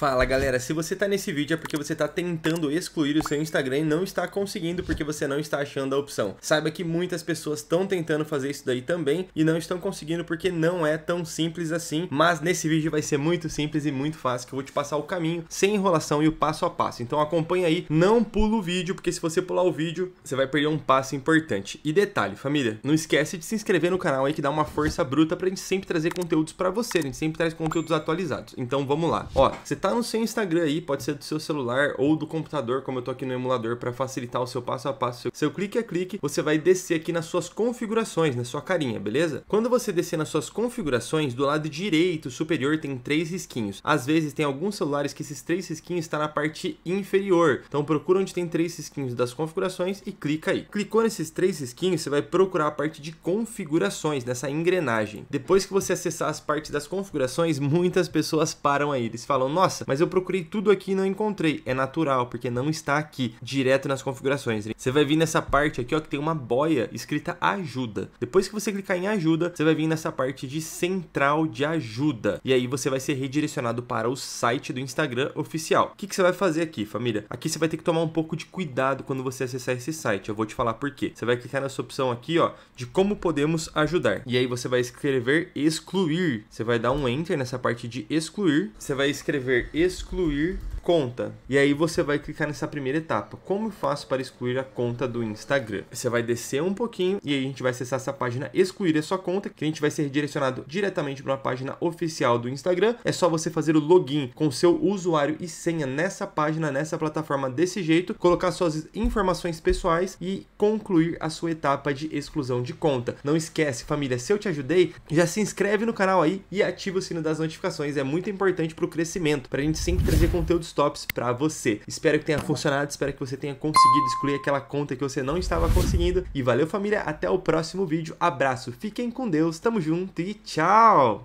Fala galera, se você está nesse vídeo é porque você está tentando excluir o seu Instagram e não está conseguindo porque você não está achando a opção. Saiba que muitas pessoas estão tentando fazer isso daí também e não estão conseguindo porque não é tão simples assim, mas nesse vídeo vai ser muito simples e muito fácil que eu vou te passar o caminho sem enrolação e o passo a passo. Então acompanha aí, não pula o vídeo porque se você pular o vídeo você vai perder um passo importante. E detalhe família, não esquece de se inscrever no canal aí que dá uma força bruta para a gente sempre trazer conteúdos para você, a gente sempre traz conteúdos atualizados. Então vamos lá, ó, você tá está no seu Instagram aí, pode ser do seu celular ou do computador, como eu tô aqui no emulador, para facilitar o seu passo a passo, seu, seu clique a clique, você vai descer aqui nas suas configurações, na sua carinha, beleza? Quando você descer nas suas configurações, do lado direito superior tem três risquinhos. Às vezes tem alguns celulares que esses três risquinhos estão tá na parte inferior. Então procura onde tem três risquinhos das configurações e clica aí. Clicou nesses três risquinhos, você vai procurar a parte de configurações, nessa engrenagem. Depois que você acessar as partes das configurações, muitas pessoas param aí. Eles falam, nossa, nossa, mas eu procurei tudo aqui e não encontrei. É natural, porque não está aqui, direto nas configurações. Você vai vir nessa parte aqui, ó, que tem uma boia escrita ajuda. Depois que você clicar em ajuda, você vai vir nessa parte de central de ajuda. E aí você vai ser redirecionado para o site do Instagram oficial. O que, que você vai fazer aqui, família? Aqui você vai ter que tomar um pouco de cuidado quando você acessar esse site. Eu vou te falar por quê. Você vai clicar nessa opção aqui, ó, de como podemos ajudar. E aí você vai escrever excluir. Você vai dar um enter nessa parte de excluir. Você vai escrever excluir conta. E aí você vai clicar nessa primeira etapa. Como eu faço para excluir a conta do Instagram? Você vai descer um pouquinho e aí a gente vai acessar essa página excluir a sua conta, que a gente vai ser direcionado diretamente para uma página oficial do Instagram. É só você fazer o login com seu usuário e senha nessa página, nessa plataforma desse jeito, colocar suas informações pessoais e concluir a sua etapa de exclusão de conta. Não esquece, família, se eu te ajudei, já se inscreve no canal aí e ativa o sino das notificações. É muito importante para o crescimento, para a gente sempre trazer conteúdo tops para você. Espero que tenha funcionado, espero que você tenha conseguido excluir aquela conta que você não estava conseguindo. E valeu família, até o próximo vídeo. Abraço, fiquem com Deus, tamo junto e tchau!